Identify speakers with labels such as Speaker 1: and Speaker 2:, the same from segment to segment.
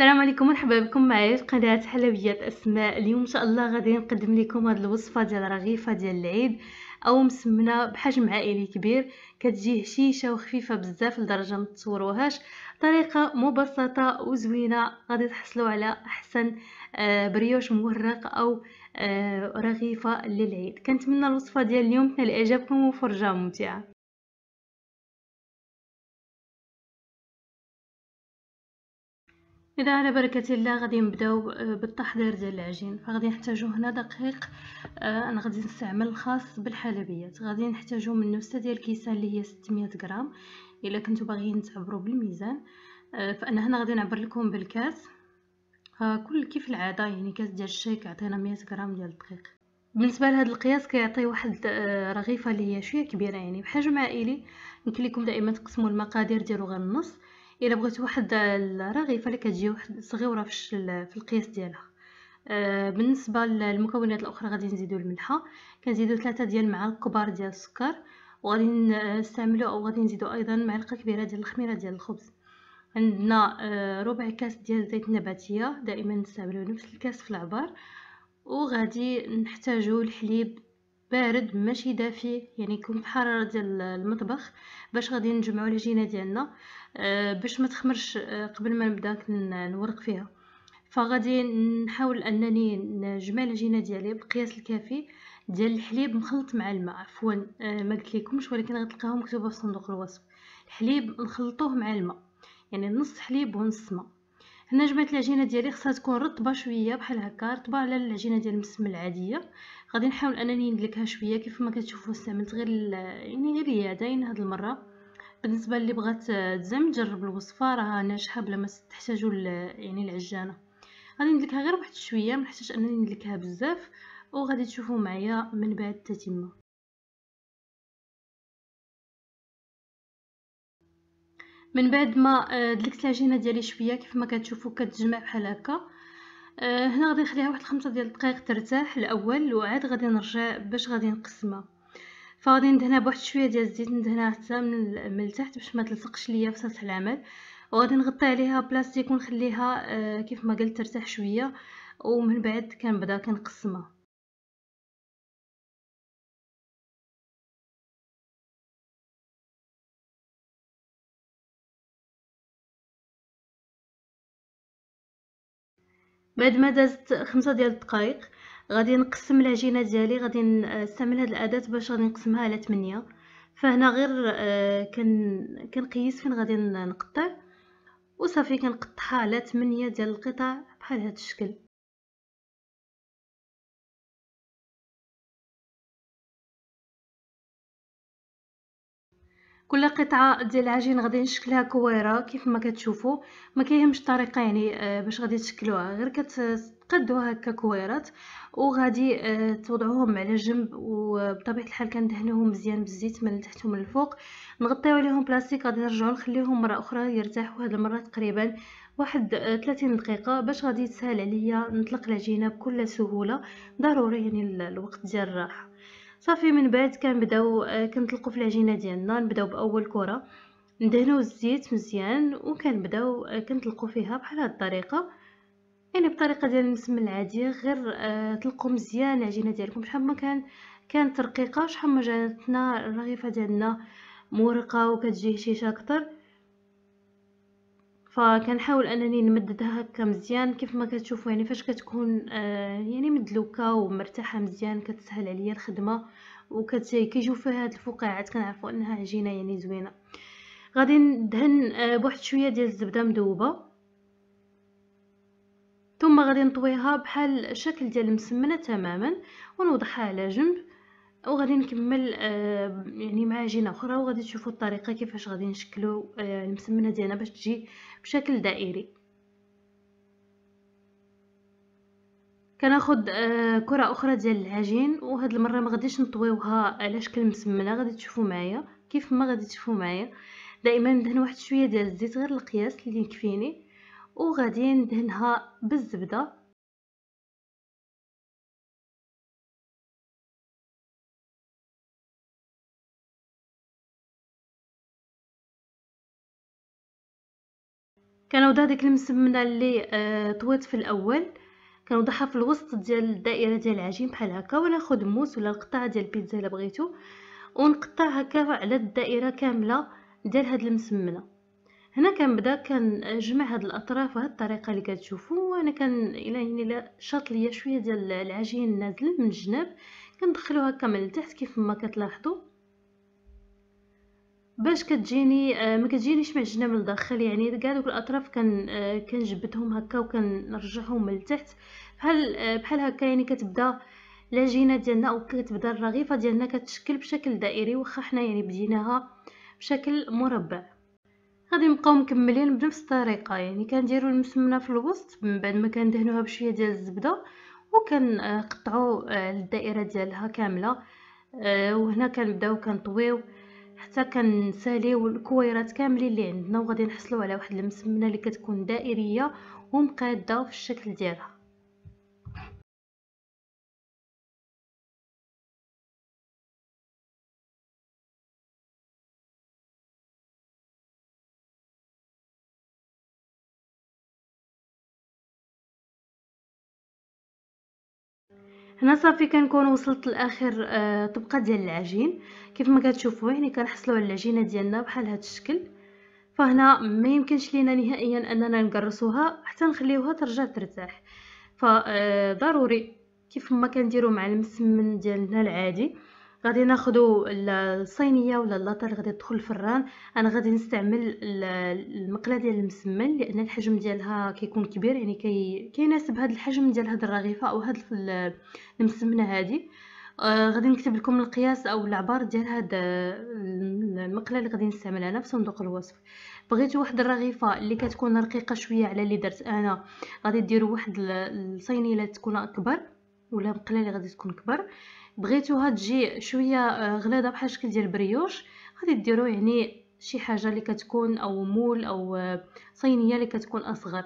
Speaker 1: السلام عليكم مرحبا بكم معايا في قناه حلويات اسماء اليوم ان شاء الله غادي نقدم لكم هذه الوصفه ديال رغيفه ديال العيد او مسمنه بحجم عائلي كبير كتجي هشيشه وخفيفه بزاف لدرجه ما تصوروهاش طريقه مبسطه وزوينه غادي تحصلوا على احسن آه، بريوش مورق او آه، رغيفه للعيد كنتمنى الوصفه ديال اليوم تنال اعجابكم وفرجه ممتعه اذا على بركه الله غادي نبداو آه، بالتحضير ديال العجين فغادي نحتاجو هنا دقيق آه، انا غادي نستعمل الخاص بالحلبيات غادي نحتاجو منه 6 ديال الكيسان اللي هي 600 غرام الا كنتو باغيين تعبرو بالميزان آه، فانا هنا غادي نعبر لكم بالكاس كل كيف العاده يعني كاس ديال الشاي كيعطينا 100 غرام ديال الدقيق بالنسبه لهذا القياس كيعطي واحد رغيفه اللي هي شويه كبيره يعني بحجم عائلي يمكن لكم دائما تقسموا المقادير ديالو غير النص الا بغيت واحد الرغيفه اللي كتجي واحد صغيره في في القياس ديالها آه، بالنسبه للمكونات الاخرى غادي نزيدو الملحه كنزيدو ثلاثة ديال معالق كبار ديال السكر وغادي نستعملو او غادي نزيدو ايضا معلقه كبيره ديال الخميره ديال الخبز عندنا آه، ربع كاس ديال الزيت النباتيه دائما نستعملو نفس الكاس في العبار وغادي نحتاجو الحليب بارد ماشي دافي يعني يكون في حراره ديال المطبخ باش غادي نجمعوا العجينه ديالنا آه، باش ما تخمرش آه، قبل ما نبدا نورق فيها فغادي نحاول انني نجمع العجينه ديالي بالقياس الكافي ديال الحليب مخلط مع الماء عفوا آه، ما قلت لكمش ولكن غتلقاهم مكتوبه في صندوق الوصف الحليب نخلطوه مع الماء يعني نص حليب ونص ماء هنا جبت العجينه ديالي خصها تكون رطبه شويه بحال هكا رطبه على العجينه ديال المسمن العاديه غادي نحاول انني ندلكها شويه كيف ما كتشوفوا استعملت غير يعني غير اليدين يعني هاد المره بالنسبه اللي بغات تزعم تجرب الوصفه راها ناجحه بلا ما تحتاجوا يعني العجانه غادي ندلكها غير واحد شويه ما نحتاج انني ندلكها بزاف وغادي تشوفوا معايا من بعد التتمه من بعد ما آه، دلكت العجينه ديالي شويه كيف ما كتشوفوا كتجمع بحال هكا آه، هنا غادي نخليها واحد خمسة ديال الدقائق ترتاح الاول وعاد غادي نرجع باش غادي نقسمها فغادي ندهنها بواحد شويه ديال الزيت ندهنها حتى من, من التحت باش ما تلصقش ليا في سطح العمل وغادي نغطي عليها بلاستيك ونخليها آه، كيف ما قلت ترتاح شويه ومن بعد كنبدا كنقسمها بعد ما دازت خمسة ديال الدقائق غادي نقسم العجينه ديالي غادي نستعمل هاد الاداه باش غادي نقسمها على تمنية فهنا غير آه كن كنقيس فين غادي نقطع وصافي كنقطعها على تمنية ديال القطع بحال هاد الشكل كل قطعه ديال العجين غادي نشكلها كويره كيف ما كتشوفوا ما كيهمش الطريقه آه، يعني باش غادي تشكلوها غير كتقدوها هكا كويرات وغادي آه، توضعوهم على جنب وبطبيعه الحال كندهنوهم مزيان بالزيت من التحت ومن الفوق نغطيو عليهم بلاستيك غادي نرجعو نخليهم مره اخرى يرتاحوا هذه المره تقريبا واحد 30 آه، دقيقه باش غادي تسهل عليا نطلق العجينه بكل سهوله ضروري يعني الوقت ديال الراحه صافي من بعد كنبداو آه، كنطلقوا في العجينه ديالنا نبداو باول كره ندهنوا الزيت مزيان وكنبداو آه، كنطلقوا فيها بحال هاد الطريقه يعني بطريقه ديال المسمن العادي غير آه تلقوا مزيان العجينه ديالكم شحال ما كان كانت رقيقه شحال ما جاتنا الرغيفه ديالنا مورقه وكتجي هشيشه اكثر فكنحاول انني نمددها هكا مزيان كيف ما كتشوفوا يعني فاش كتكون آه يعني مدلوكه ومرتاحه مزيان كتسهل عليا الخدمه وكيجيو فيها هاد الفقاعات كنعرفوا انها عجينه يعني زوينه غادي ندهن آه بواحد شويه ديال الزبده مذوبه ثم غادي نطويها بحال شكل ديال المسمنه تماما ونوضعها على جنب وغادي نكمل آه يعني عجينه اخرى وغادي تشوفوا الطريقه كيفاش غادي نشكلوا آه المسمنه ديالنا باش تجي بشكل دائري كناخذ آه كره اخرى ديال العجين وهاد المره ما غاديش نطويوها على شكل مسمنه غادي تشوفوا معايا كيف ما غادي تشوفوا معايا دائما ندهن واحد شويه ديال الزيت غير القياس اللي يكفيني وغادي ندهنها بالزبده
Speaker 2: كنوضع ديك المسمنه
Speaker 1: اللي آه طويت في الاول كنوضعها في الوسط ديال الدائره ديال العجين بحال هكا ولا موس ولا القطعه ديال البيتزا الا بغيتو ونقطع هكا على الدائره كامله ديال هاد المسمنه هنا كنبدا كنجمع هاد الاطراف بهاد الطريقه اللي كتشوفوا وانا كان الى يعني إلا شاط ليا شويه ديال العجين نازل من الجناب كندخلو هكا من التحت كيف ما كتلاحظوا باش كتجيني آه، ما كتجينيش معجنه من الداخل يعني كاع دوك الاطراف كن آه، كنجبدهم هكا وكنرجعهم من لتحت بحال آه، بحال هكا يعني كتبدا العجينه ديالنا او كتبدا الرغيفه ديالنا كتشكل بشكل دائري واخا حنا يعني بديناها بشكل مربع غادي نبقاو مكملين بنفس الطريقه يعني كنديرو المسمنه في الوسط من بعد ما كندهنوها بشويه ديال الزبده وكنقطعوا الدائره ديالها كامله وهنا كنبداو كنطويو حتى كنساليو الكويرات كاملين اللي عندنا وغادي نحصلوا على واحد المسمنه اللي كتكون دائريه ومقاده في الشكل ديالها هنا صافي كنكون وصلت لاخر آه طبقه ديال العجين كيف ما كتشوفوا يعني كنحصلوا على العجينه ديالنا بحال هذا الشكل فهنا ما يمكنش لينا نهائيا اننا نقرصوها حتى نخليوها ترجع ترتاح فضروري آه، كيف ما كنديروا مع المسمن ديالنا العادي غادي ناخذ الصينيه ولا اللاطر غادي تدخل الفران انا غادي نستعمل المقله ديال المسمن لان الحجم ديالها كيكون كبير يعني كي كيناسب هذا الحجم ديال هذه الرغيفه او هذا المسمنه هذه آه غادي نكتب لكم القياس او العبار ديال هذا المقله اللي غادي نستعملها انا في صندوق الوصف بغيتو واحد الرغيفه اللي كتكون رقيقه شويه على اللي درت انا غادي ديروا واحد الصينيه اللي تكون اكبر ولا مقله اللي غادي تكون كبر بغيتوها تجي شويه آه، غلاده بحال شكل ديال بريوش غادي ديرو يعني شي حاجه اللي كتكون او مول او آه، صينيه اللي كتكون اصغر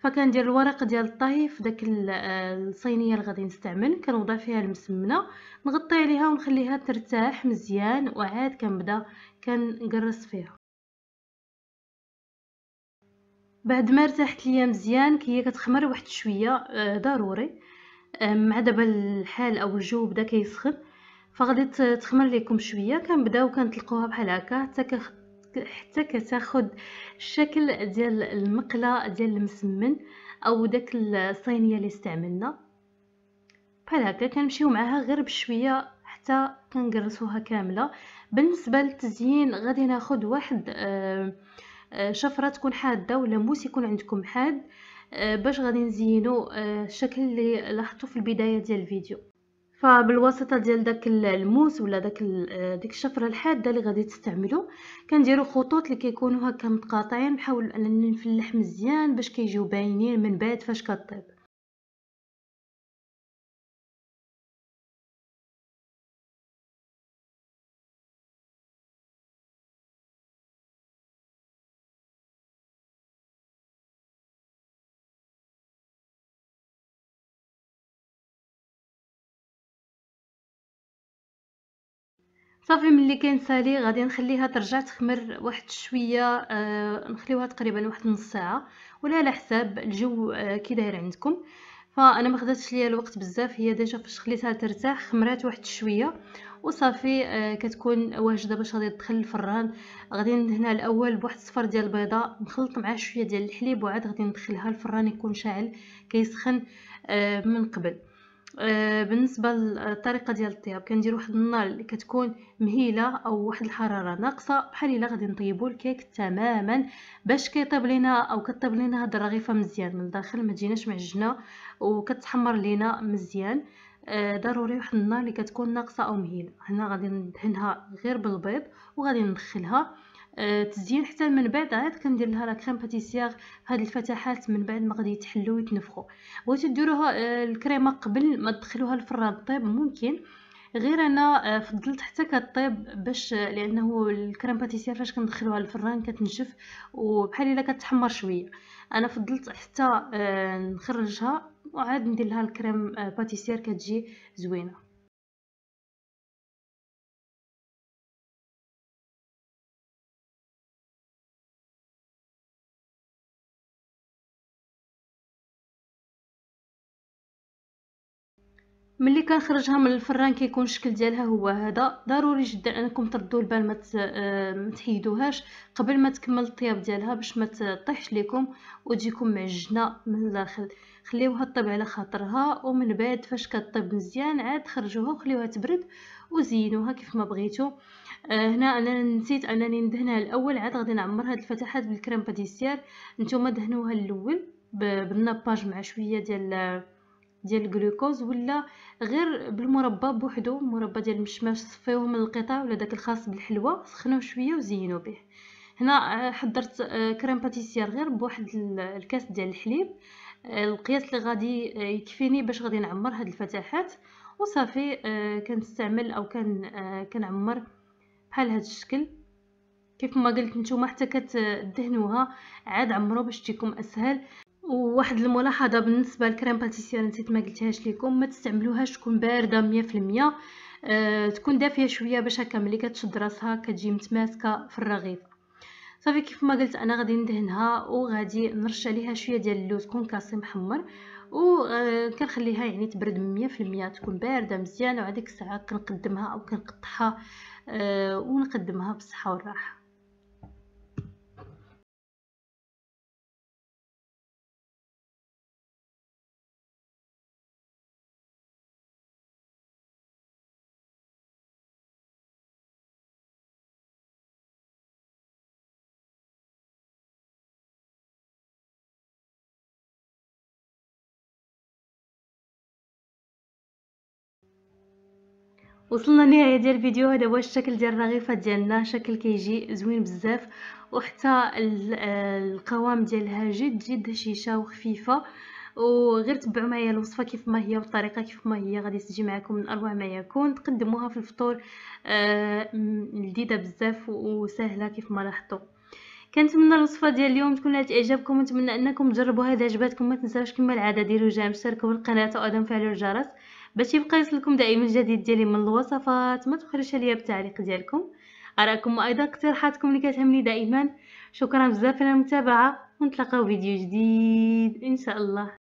Speaker 1: فكندير الورق ديال الطهي في داك آه، الصينيه اللي غادي نستعمل كنوضع فيها المسمنه نغطي عليها ونخليها ترتاح مزيان وعاد كنبدا كنقرص فيها بعد ما ارتاحت ليا مزيان كي كتخمر واحد شويه ضروري مع دابا الحال او الجو بدا كيسخن فغادي تخمر ليكم شويه كنبداو كنطلقوها بحال هكا حتى كخ... حتى كتاخد الشكل ديال المقله ديال المسمن او داك الصينيه اللي استعملنا بحال هكا كنمشيو معاها غير بشويه حتى كنجرسوها كامله بالنسبه للتزيين غادي ناخد واحد آه شفره تكون حاده ولا موس يكون عندكم حاد آه، باش غادي نزينو آه، الشكل اللي لاحظتو في البدايه ديال الفيديو فبالواسطه ديال داك الموس ولا داك آه، ديك الشفره الحاده اللي غادي تستعملو كنديرو خطوط اللي كيكونوا هكا متقاطعين نحاول انني نفلح مزيان باش كيجيو باينين من بعد فاش كطيب صافي ملي كنسالي غادي نخليها ترجع تخمر واحد شويه آه نخليوها تقريبا واحد نص ساعه ولا على حساب الجو آه كي داير عندكم فانا ما خداتش ليا الوقت بزاف هي ديجا فاش خليتها ترتاح خمرات واحد شويه وصافي آه كتكون واجده باش غادي تدخل الفران غادي ندهنها الاول بواحد الصفر ديال البيضه نخلط معها شويه ديال الحليب وعاد غادي ندخلها الفران يكون شاعل كيسخن آه من قبل آه، بالنسبه للطريقه ديال الطياب كندير واحد النار اللي كتكون مهيله او واحد الحراره ناقصه بحال الا غادي نطيبوا الكيك تماما باش كيطيب لينا او كطيب لينا هاد الرغيفه مزيان من الداخل ما تجيناش معجنه وكتحمر لينا مزيان آه، ضروري واحد النار اللي كتكون ناقصه او مهيله هنا غادي ندهنها غير بالبيض وغادي ندخلها آه، تزين حتى من بعد عاد كندير لها لا كريم باتيسيير هاد الفتحات من بعد ما غادي يتحلو ويتنفخو بغيتو ديروها آه، الكريمه قبل ما تدخلوها الفران طيب ممكن غير انا آه، فضلت حتى كطيب باش لانه الكريم باتيسيير فاش كندخلوها الفران كتنشف وبحال الا كتحمر شويه انا فضلت حتى نخرجها وعاد ندير لها الكريم باتيسيير كتجي زوينه
Speaker 2: ملي كنخرجها
Speaker 1: من الفران كيكون الشكل ديالها هو هذا ضروري جدا انكم تردوا البال ما آه، تحيدوهاش قبل ما تكمل الطياب ديالها باش ما تطيحش لكم وتجيكم معجنه من الداخل خليوها طيب على خاطرها ومن بعد فاش كطيب مزيان عاد خرجوها وخليوها تبرد وزينوها كيف ما بغيتو آه، هنا انا نسيت انني ندهنها الاول عاد غادي نعمر هاد الفتحات بالكريم باتيسير نتوما دهنوها الاول بالناباج مع شويه ديال ديال الجلوكوز ولا غير بالمربى بوحدو مربى ديال المشماش صفيوه من القطع ولا داك الخاص بالحلوى سخنوه شويه وزينو به هنا آه، حضرت كريم آه، باتيسير غير بواحد الكاس ديال الحليب آه، القياس اللي غادي يكفيني باش غادي نعمر هاد الفتحات وصافي كنستعمل او كان كنعمر بحال هاد الشكل كيف ما قلت نتوما حتى كتدهنوها عاد عمرو باش تجيكم اسهل وواحد الملاحظه بالنسبه للكريم باتيسير نسيت ما قلتهاش لكم ما تستعملوهاش تكون بارده 100% أه تكون دافيه شويه باش هكا ملي كتشد راسها كتجي متماسكه في الرغيف صافي كيف ما قلت انا غادي ندهنها وغادي نرش عليها شويه ديال اللوز كونكاسي محمر وكنخليها آه، يعني تبرد 100% تكون بارده مزيانه وعديك الساعه كنقدمها او كنقطعها أه ونقدمها بالصحه والراحه وصلنا لنهايه ديال الفيديو هذا هو الشكل ديال الرغيفه ديالنا شكل كيجي زوين بزاف وحتى آه، القوام ديالها جد جد هشيشه وخفيفه وغير تبعوا معايا الوصفه كيف ما هي والطريقه كيف ما هي غادي تجي معكم من اروع ما يكون تقدموها في الفطور آه، لذيذه بزاف وسهله كيف ما لاحظتوا كنتمنى الوصفه ديال اليوم تكون نالت اعجابكم ونتمنى انكم تجربوها اذا عجبتكم ما تنساوش كما العاده ديروا جيم اشتركوا بالقناه وادم فعلوا الجرس باش يبقى يوصلكم دائما الجديد ديالي من الوصفات ما تبخلوش عليا بالتعليق ديالكم اراكم ايضا اقتراحاتكم اللي كتهمني دائما شكرا بزاف على المتابعه ونتلاقاو فيديو جديد
Speaker 2: ان شاء الله